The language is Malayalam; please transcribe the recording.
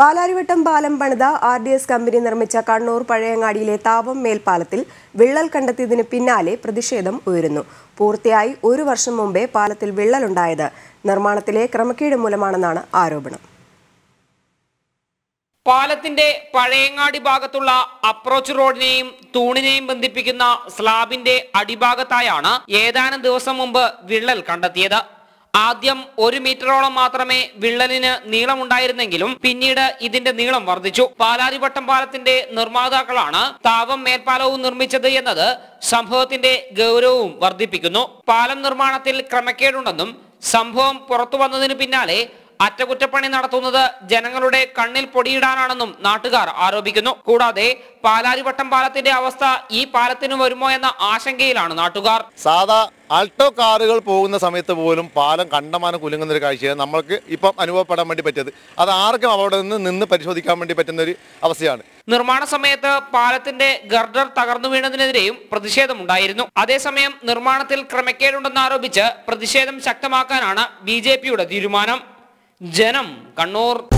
പാലാരിവട്ടം പാലം പണിത ആർ ഡി എസ് കമ്പനി നിർമ്മിച്ച കണ്ണൂർ പഴയങ്ങാടിയിലെ താപം മേൽപ്പാലത്തിൽ വിള്ളൽ കണ്ടെത്തിയതിന് പിന്നാലെ പ്രതിഷേധം ഉയരുന്നു പൂർത്തിയായി ഒരു വർഷം മുമ്പേ പാലത്തിൽ വിള്ളലുണ്ടായത് നിർമ്മാണത്തിലെ ക്രമക്കേട് മൂലമാണെന്നാണ് ആരോപണം പാലത്തിന്റെ പഴയങ്ങാടി ഭാഗത്തുള്ള അപ്രോച്ച് റോഡിനെയും തൂണിനെയും ബന്ധിപ്പിക്കുന്ന സ്ലാബിന്റെ അടിഭാഗത്തായാണ് ഏതാനും ദിവസം മുമ്പ് വിള്ളൽ കണ്ടെത്തിയത് ആദ്യം ഒരു മീറ്ററോളം മാത്രമേ വിള്ളലിന് നീളമുണ്ടായിരുന്നെങ്കിലും പിന്നീട് ഇതിന്റെ നീളം വർദ്ധിച്ചു പാലാരിവട്ടം പാലത്തിന്റെ നിർമ്മാതാക്കളാണ് താവം മേൽപ്പാലവും നിർമ്മിച്ചത് എന്നത് സംഭവത്തിന്റെ ഗൗരവവും വർദ്ധിപ്പിക്കുന്നു പാലം നിർമ്മാണത്തിൽ ക്രമക്കേടുണ്ടെന്നും സംഭവം പുറത്തു വന്നതിന് പിന്നാലെ അറ്റകുറ്റപ്പണി നടത്തുന്നത് ജനങ്ങളുടെ കണ്ണിൽ പൊടിയിടാനാണെന്നും നാട്ടുകാർ ആരോപിക്കുന്നു കൂടാതെ പാലാരിവട്ടം പാലത്തിന്റെ അവസ്ഥ ഈ പാലത്തിന് വരുമോ എന്ന ആശങ്കയിലാണ് നാട്ടുകാർ സാധാ ആൾട്ടോ കാറുകൾ പോകുന്ന സമയത്ത് പോലും പാലം കണ്ടമാനം കുലുങ്ങുന്ന ഒരു കാഴ്ചയാണ് നമ്മൾക്ക് ഇപ്പം അനുഭവപ്പെടാൻ വേണ്ടി പറ്റിയത് അത് ആർക്കും അവിടെ നിന്ന് നിന്ന് പരിശോധിക്കാൻ വേണ്ടി പറ്റുന്ന ഒരു അവസ്ഥയാണ് നിർമ്മാണ സമയത്ത് പാലത്തിന്റെ ഗർഡർ തകർന്നു വീണതിനെതിരെയും പ്രതിഷേധമുണ്ടായിരുന്നു അതേസമയം നിർമ്മാണത്തിൽ ക്രമക്കേടുണ്ടെന്നാരോപിച്ച് പ്രതിഷേധം ശക്തമാക്കാനാണ് ബി തീരുമാനം ജനം കണ്ണൂർ